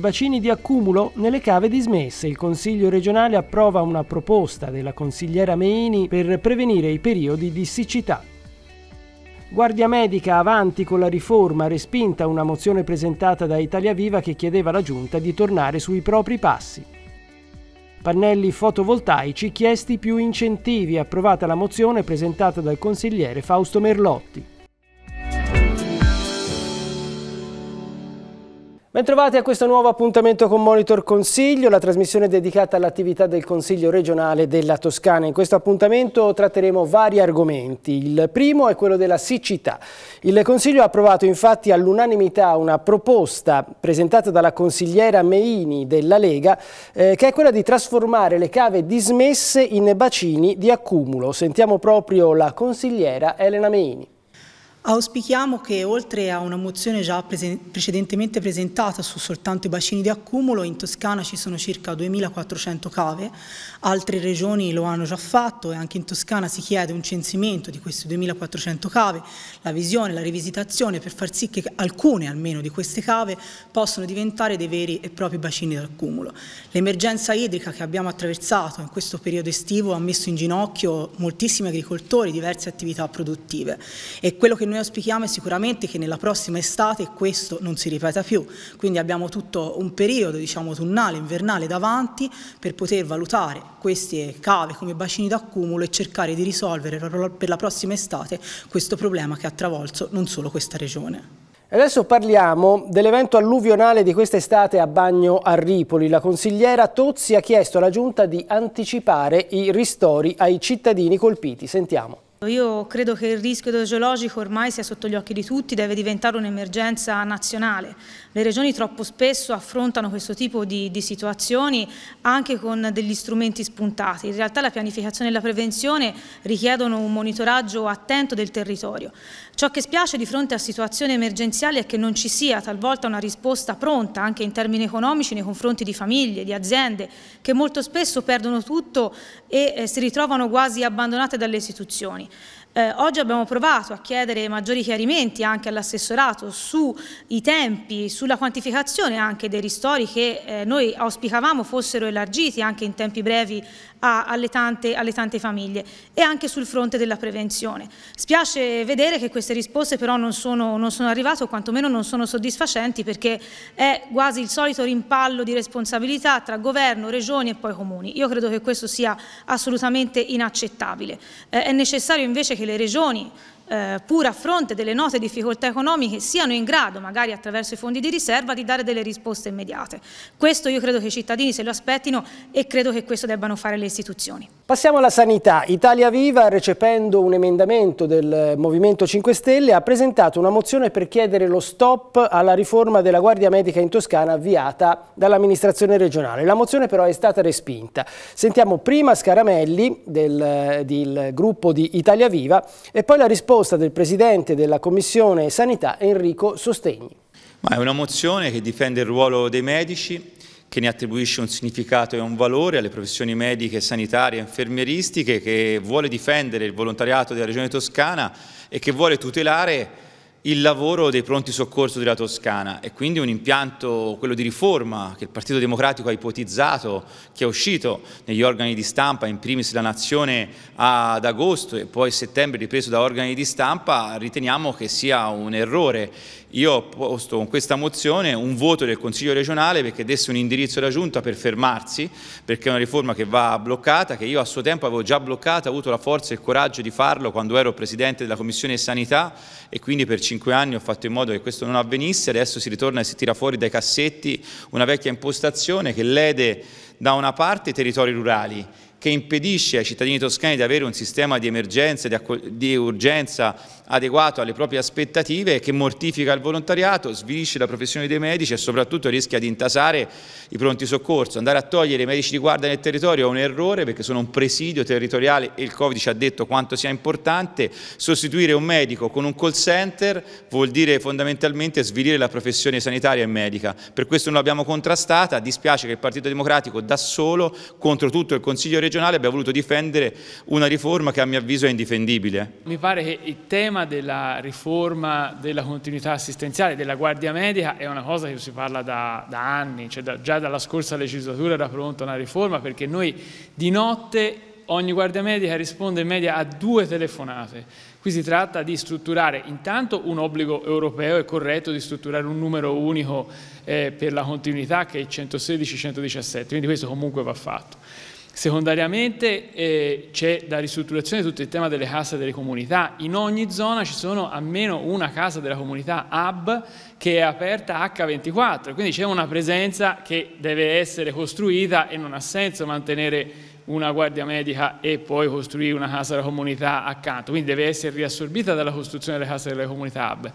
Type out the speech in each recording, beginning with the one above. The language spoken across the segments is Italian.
bacini di accumulo nelle cave dismesse. Il Consiglio regionale approva una proposta della consigliera Meini per prevenire i periodi di siccità. Guardia Medica avanti con la riforma, respinta una mozione presentata da Italia Viva che chiedeva alla Giunta di tornare sui propri passi. Pannelli fotovoltaici chiesti più incentivi, approvata la mozione presentata dal consigliere Fausto Merlotti. Bentrovati a questo nuovo appuntamento con Monitor Consiglio, la trasmissione dedicata all'attività del Consiglio regionale della Toscana. In questo appuntamento tratteremo vari argomenti. Il primo è quello della siccità. Il Consiglio ha approvato infatti all'unanimità una proposta presentata dalla consigliera Meini della Lega eh, che è quella di trasformare le cave dismesse in bacini di accumulo. Sentiamo proprio la consigliera Elena Meini. Auspichiamo che oltre a una mozione già precedentemente presentata su soltanto i bacini di accumulo, in Toscana ci sono circa 2.400 cave, altre regioni lo hanno già fatto e anche in Toscana si chiede un censimento di queste 2.400 cave, la visione, la rivisitazione per far sì che alcune almeno di queste cave possano diventare dei veri e propri bacini di accumulo. L'emergenza idrica che abbiamo attraversato in questo periodo estivo ha messo in ginocchio moltissimi agricoltori, diverse attività produttive e quello che noi auspichiamo è sicuramente che nella prossima estate questo non si ripeta più, quindi abbiamo tutto un periodo diciamo autunnale, invernale davanti per poter valutare queste cave come bacini d'accumulo e cercare di risolvere per la prossima estate questo problema che ha travolso non solo questa regione. Adesso parliamo dell'evento alluvionale di quest'estate a Bagno a Ripoli. La consigliera Tozzi ha chiesto alla Giunta di anticipare i ristori ai cittadini colpiti. Sentiamo. Io credo che il rischio idrogeologico ormai sia sotto gli occhi di tutti, deve diventare un'emergenza nazionale. Le regioni troppo spesso affrontano questo tipo di, di, situazioni anche con degli strumenti spuntati. In realtà la pianificazione e la prevenzione richiedono un monitoraggio attento del territorio. Ciò che spiace di fronte a situazioni emergenziali è che non ci sia talvolta una risposta pronta anche in termini economici nei confronti di famiglie, di aziende che molto spesso perdono tutto e eh, si ritrovano quasi abbandonate dalle istituzioni. Eh, oggi abbiamo provato a chiedere maggiori chiarimenti anche all'assessorato sui tempi, sulla quantificazione anche dei ristori che eh, noi auspicavamo fossero elargiti anche in tempi brevi a, alle, tante, alle, tante, famiglie e anche sul fronte della prevenzione. Spiace vedere che queste risposte però non sono, non sono arrivate o quantomeno non sono soddisfacenti perché è quasi il solito rimpallo di responsabilità tra governo, regioni e poi comuni. Io credo che questo sia assolutamente inaccettabile. Eh, è necessario invece che che le regioni eh, pur a fronte delle note difficoltà economiche, siano in grado, magari attraverso i fondi di riserva, di dare delle risposte immediate. Questo io credo che i cittadini se lo aspettino e credo che questo debbano fare le istituzioni. Passiamo alla sanità. Italia Viva, recependo un emendamento del Movimento 5 Stelle, ha presentato una mozione per chiedere lo stop alla riforma della Guardia Medica in Toscana avviata dall'amministrazione regionale. La mozione però è stata respinta. Sentiamo prima Scaramelli del, del gruppo di Italia Viva e poi la risposta proposta del Presidente della Commissione Sanità Enrico Sostegni. Ma è una mozione che difende il ruolo dei medici, che ne attribuisce un significato e un valore alle professioni mediche, sanitarie e infermieristiche, che vuole difendere il volontariato della Regione Toscana e che vuole tutelare il lavoro dei pronti soccorso della Toscana e quindi un impianto, quello di riforma, che il Partito Democratico ha ipotizzato, che è uscito negli organi di stampa, in primis la Nazione ad agosto e poi a settembre ripreso da organi di stampa, riteniamo che sia un errore io ho posto con questa mozione un voto del Consiglio regionale perché desse un indirizzo alla Giunta per fermarsi, perché è una riforma che va bloccata, che io a suo tempo avevo già bloccata, ho avuto la forza e il coraggio di farlo quando ero Presidente della Commissione Sanità e quindi per cinque anni ho fatto in modo che questo non avvenisse, adesso si ritorna e si tira fuori dai cassetti una vecchia impostazione che lede da una parte i territori rurali che impedisce ai cittadini toscani di avere un sistema di emergenza, di, di urgenza adeguato alle proprie aspettative, che mortifica il volontariato, svilisce la professione dei medici e soprattutto rischia di intasare i pronti soccorso. Andare a togliere i medici di guardia nel territorio è un errore perché sono un presidio territoriale e il Covid ci ha detto quanto sia importante. Sostituire un medico con un call center vuol dire fondamentalmente svilire la professione sanitaria e medica. Per questo non l'abbiamo contrastata, dispiace che il Partito Democratico da solo contro tutto il Consiglio regionale regionale abbia voluto difendere una riforma che a mio avviso è indifendibile. Mi pare che il tema della riforma della continuità assistenziale, della guardia medica, è una cosa che si parla da, da anni, cioè da, già dalla scorsa legislatura era pronta una riforma perché noi di notte ogni guardia medica risponde in media a due telefonate. Qui si tratta di strutturare intanto un obbligo europeo e corretto di strutturare un numero unico eh, per la continuità che è il 116-117, quindi questo comunque va fatto. Secondariamente eh, c'è da ristrutturazione tutto il tema delle casse delle comunità. In ogni zona ci sono almeno una casa della comunità hub che è aperta H24, quindi c'è una presenza che deve essere costruita e non ha senso mantenere una guardia medica e poi costruire una casa della comunità accanto, quindi deve essere riassorbita dalla costruzione delle case delle comunità hub.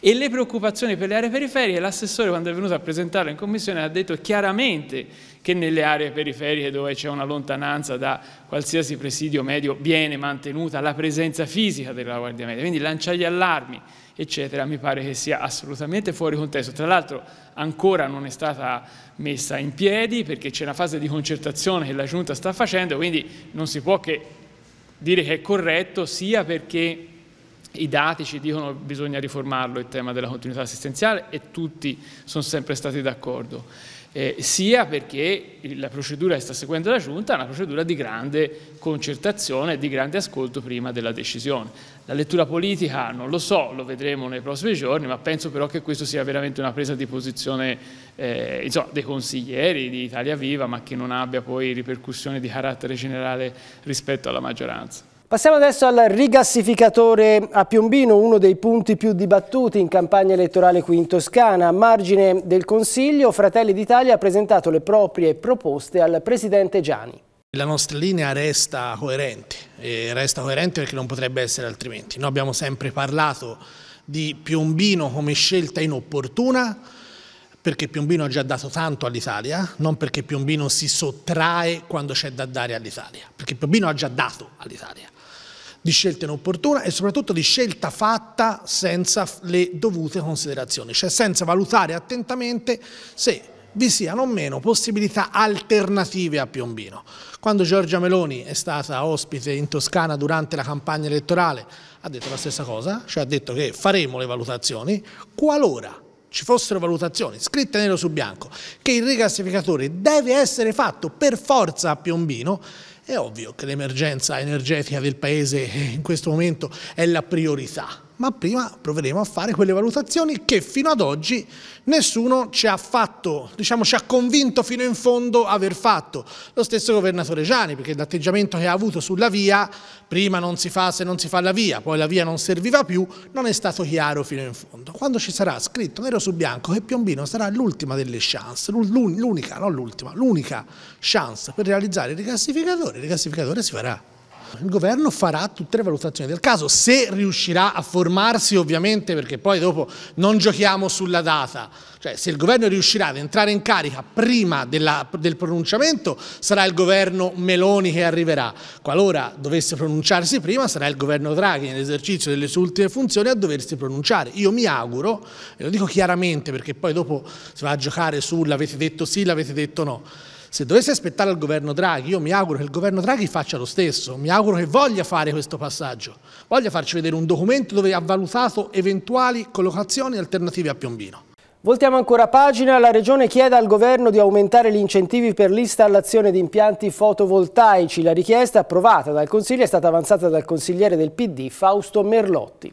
E le preoccupazioni per le aree periferiche, l'assessore quando è venuto a presentarlo in commissione ha detto chiaramente che nelle aree periferiche dove c'è una lontananza da qualsiasi presidio medio viene mantenuta la presenza fisica della Guardia Media. Quindi lanciare gli allarmi, eccetera, mi pare che sia assolutamente fuori contesto. Tra l'altro ancora non è stata messa in piedi perché c'è una fase di concertazione che la Giunta sta facendo, quindi non si può che dire che è corretto sia perché i dati ci dicono che bisogna riformarlo il tema della continuità assistenziale e tutti sono sempre stati d'accordo, eh, sia perché la procedura che sta seguendo la Giunta è una procedura di grande concertazione e di grande ascolto prima della decisione. La lettura politica non lo so, lo vedremo nei prossimi giorni, ma penso però che questo sia veramente una presa di posizione eh, insomma, dei consiglieri di Italia Viva, ma che non abbia poi ripercussioni di carattere generale rispetto alla maggioranza. Passiamo adesso al rigassificatore a Piombino, uno dei punti più dibattuti in campagna elettorale qui in Toscana. A margine del Consiglio, Fratelli d'Italia ha presentato le proprie proposte al Presidente Gianni. La nostra linea resta coerente, resta coerente perché non potrebbe essere altrimenti. Noi abbiamo sempre parlato di Piombino come scelta inopportuna, perché Piombino ha già dato tanto all'Italia, non perché Piombino si sottrae quando c'è da dare all'Italia, perché Piombino ha già dato all'Italia di scelta inopportuna e soprattutto di scelta fatta senza le dovute considerazioni, cioè senza valutare attentamente se vi siano o meno possibilità alternative a Piombino. Quando Giorgia Meloni è stata ospite in Toscana durante la campagna elettorale ha detto la stessa cosa, cioè ha detto che faremo le valutazioni qualora ci fossero valutazioni scritte nero su bianco che il rigassificatore deve essere fatto per forza a Piombino, è ovvio che l'emergenza energetica del Paese in questo momento è la priorità ma prima proveremo a fare quelle valutazioni che fino ad oggi nessuno ci ha fatto, diciamo ci ha convinto fino in fondo aver fatto. Lo stesso governatore Gianni, perché l'atteggiamento che ha avuto sulla via, prima non si fa se non si fa la via, poi la via non serviva più, non è stato chiaro fino in fondo. Quando ci sarà scritto nero su bianco che Piombino sarà l'ultima delle chance, l'unica, non l'ultima, l'unica chance per realizzare il ricassificatore, il ricassificatore si farà. Il governo farà tutte le valutazioni del caso, se riuscirà a formarsi ovviamente, perché poi dopo non giochiamo sulla data, cioè se il governo riuscirà ad entrare in carica prima della, del pronunciamento sarà il governo Meloni che arriverà, qualora dovesse pronunciarsi prima sarà il governo Draghi nell'esercizio delle sue ultime funzioni a doversi pronunciare. Io mi auguro, e lo dico chiaramente perché poi dopo si va a giocare sull'avete detto sì, l'avete detto no, se dovesse aspettare il governo Draghi, io mi auguro che il governo Draghi faccia lo stesso, mi auguro che voglia fare questo passaggio, voglia farci vedere un documento dove ha valutato eventuali collocazioni alternative a Piombino. Voltiamo ancora pagina, la Regione chiede al Governo di aumentare gli incentivi per l'installazione di impianti fotovoltaici. La richiesta approvata dal Consiglio è stata avanzata dal consigliere del PD Fausto Merlotti.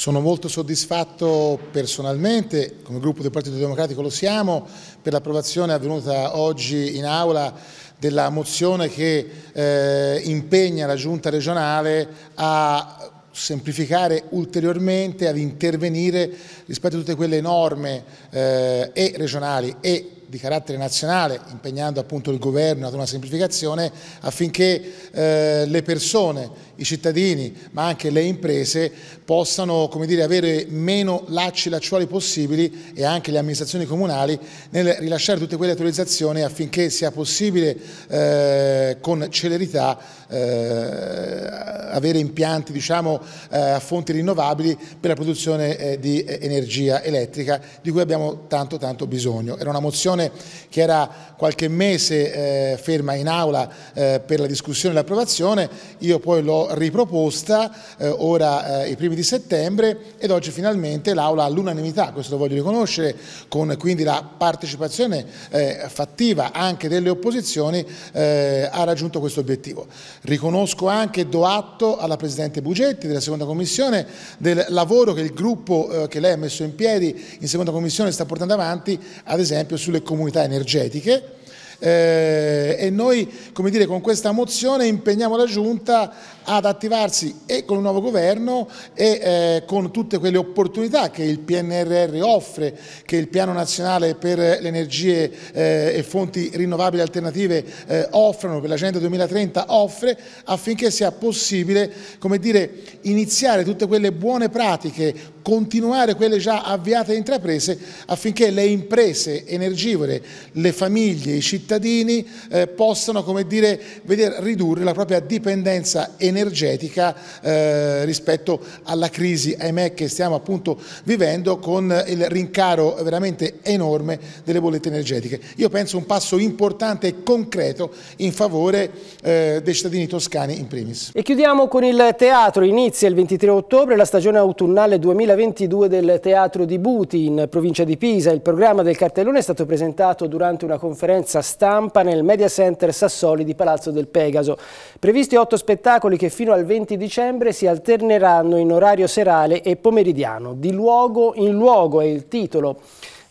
Sono molto soddisfatto personalmente, come gruppo del Partito Democratico lo siamo, per l'approvazione avvenuta oggi in aula della mozione che eh, impegna la Giunta regionale a semplificare ulteriormente, ad intervenire rispetto a tutte quelle norme eh, e regionali e di carattere nazionale, impegnando appunto il governo ad una semplificazione affinché eh, le persone, i cittadini, ma anche le imprese possano come dire, avere meno lacci lacciuoli possibili e anche le amministrazioni comunali nel rilasciare tutte quelle autorizzazioni affinché sia possibile eh, con celerità eh, avere impianti diciamo, eh, a fonti rinnovabili per la produzione eh, di eh, energia elettrica di cui abbiamo tanto tanto bisogno. Era una mozione Commissione che era qualche mese eh, ferma in aula eh, per la discussione e l'approvazione, io poi l'ho riproposta eh, ora eh, i primi di settembre ed oggi finalmente l'Aula all'unanimità, questo lo voglio riconoscere, con quindi la partecipazione eh, fattiva anche delle opposizioni eh, ha raggiunto questo obiettivo. Riconosco anche e do atto alla Presidente Bugetti della seconda Commissione del lavoro che il gruppo che lei ha messo in piedi in seconda Commissione sta portando avanti, ad esempio sulle comunità energetiche. Eh, e noi come dire, con questa mozione impegniamo la Giunta ad attivarsi e con il nuovo governo e eh, con tutte quelle opportunità che il PNRR offre, che il Piano Nazionale per le Energie eh, e Fonti Rinnovabili Alternative eh, offrono, per l'Agenda 2030 offre, affinché sia possibile come dire, iniziare tutte quelle buone pratiche continuare quelle già avviate e intraprese affinché le imprese energivore, le famiglie, i cittadini eh, possano come dire, vedere, ridurre la propria dipendenza energetica eh, rispetto alla crisi, ahimè, che stiamo appunto vivendo con il rincaro veramente enorme delle bollette energetiche. Io penso un passo importante e concreto in favore eh, dei cittadini toscani in primis. E chiudiamo con il teatro, inizia il 23 ottobre la stagione autunnale 2020 2022 del Teatro di Buti in provincia di Pisa. Il programma del cartellone è stato presentato durante una conferenza stampa nel Media Center Sassoli di Palazzo del Pegaso. Previsti otto spettacoli che fino al 20 dicembre si alterneranno in orario serale e pomeridiano. Di luogo in luogo è il titolo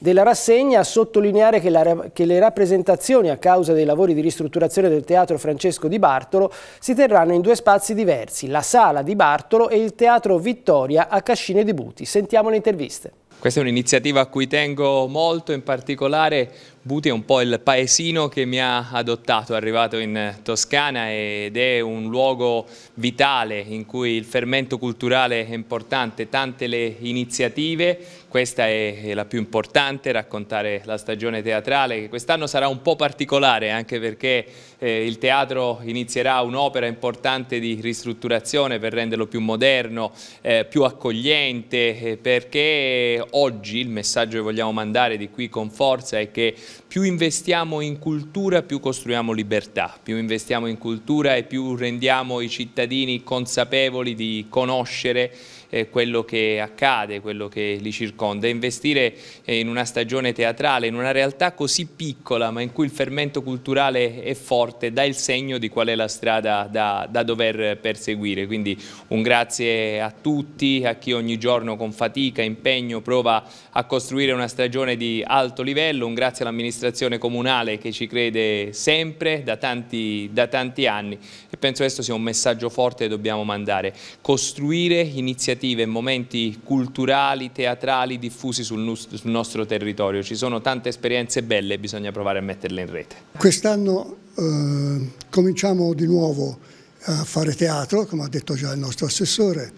della rassegna, a sottolineare che, la, che, le rappresentazioni a causa dei lavori di ristrutturazione del Teatro Francesco di Bartolo si terranno in due spazi diversi, la Sala di Bartolo e il Teatro Vittoria a Cascine di Buti. Sentiamo le interviste. Questa è un'iniziativa a cui tengo molto, in particolare Buti è un po' il paesino che mi ha adottato, è arrivato in Toscana ed è un luogo vitale in cui il fermento culturale è importante, tante le iniziative questa è la più importante, raccontare la stagione teatrale che quest'anno sarà un po' particolare anche perché eh, il teatro inizierà un'opera importante di ristrutturazione per renderlo più moderno, eh, più accogliente eh, perché oggi il messaggio che vogliamo mandare di qui con forza è che più investiamo in cultura più costruiamo libertà, più investiamo in cultura e più rendiamo i cittadini consapevoli di conoscere eh, quello che accade, quello che li circonda investire eh, in una stagione teatrale, in una realtà così piccola ma in cui il fermento culturale è forte dà il segno di qual è la strada da, da dover perseguire, quindi un grazie a tutti, a chi ogni giorno con fatica, impegno prova a costruire una stagione di alto livello, un grazie all'amministrazione comunale che ci crede sempre da tanti, da tanti anni e penso questo sia un messaggio forte che dobbiamo mandare, costruire iniziative iniziative, momenti culturali, teatrali diffusi sul, sul nostro territorio. Ci sono tante esperienze belle e bisogna provare a metterle in rete. Quest'anno eh, cominciamo di nuovo a fare teatro, come ha detto già il nostro assessore,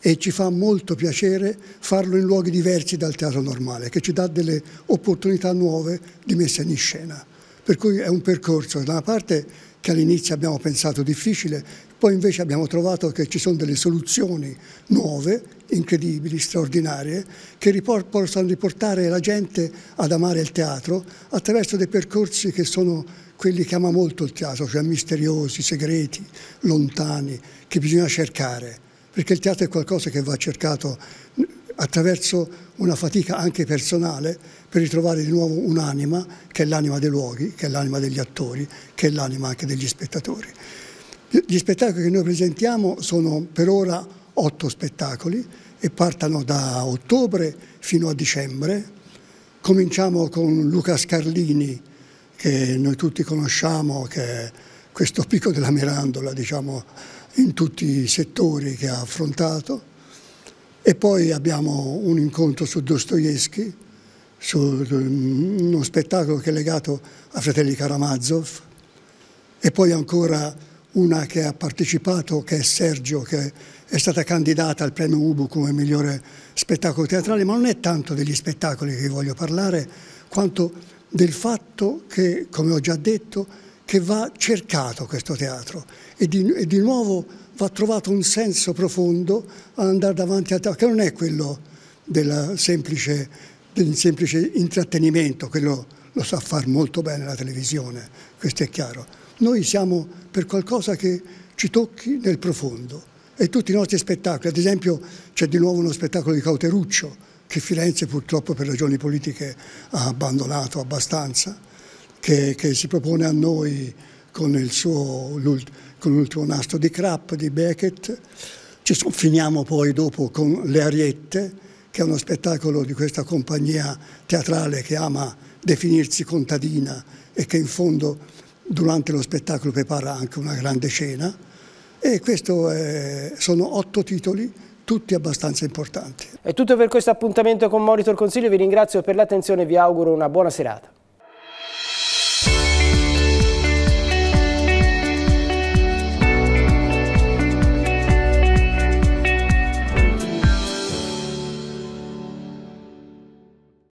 e ci fa molto piacere farlo in luoghi diversi dal teatro normale, che ci dà delle opportunità nuove di messa in scena. Per cui è un percorso, da una parte che all'inizio abbiamo pensato difficile, poi invece abbiamo trovato che ci sono delle soluzioni nuove, incredibili, straordinarie, che riport- possono riportare la gente ad amare il teatro attraverso dei percorsi che sono quelli che ama molto il teatro, cioè misteriosi, segreti, lontani, che bisogna cercare, perché il teatro è qualcosa che va cercato attraverso una fatica anche personale per ritrovare di nuovo un'anima che è l'anima dei luoghi, che è l'anima degli attori, che è l'anima anche degli spettatori. Gli spettacoli che noi presentiamo sono per ora otto spettacoli e partano da ottobre fino a dicembre. Cominciamo con Luca Scarlini, che noi tutti conosciamo, che è questo picco della mirandola, diciamo, in tutti i settori che ha affrontato. E poi abbiamo un incontro su Dostoevsky, su mm, uno spettacolo che è legato a Fratelli Karamazov. E poi ancora una che ha partecipato, che è Sergio, che è stata candidata al premio Ubu come migliore spettacolo teatrale, ma non è tanto degli spettacoli che voglio parlare, quanto del fatto che, come ho già detto, che va cercato questo teatro e di, e di nuovo va trovato un senso profondo ad andare davanti al teatro, che non è quello del semplice, del semplice intrattenimento, quello lo sa far molto bene la televisione, questo è chiaro noi siamo per qualcosa che ci tocchi nel profondo e tutti i nostri spettacoli, ad esempio c'è di nuovo uno spettacolo di Cauteruccio che Firenze purtroppo per ragioni politiche ha abbandonato abbastanza, che, che si propone a noi con l'ultimo nastro di Crap, di Beckett, ci finiamo poi dopo con Le Ariette, che è uno spettacolo di questa compagnia teatrale che ama definirsi contadina e che in fondo durante lo spettacolo prepara anche una grande cena e questi eh, sono otto titoli tutti abbastanza importanti. È tutto per questo appuntamento con Monitor Consiglio, vi ringrazio per l'attenzione e vi auguro una buona serata.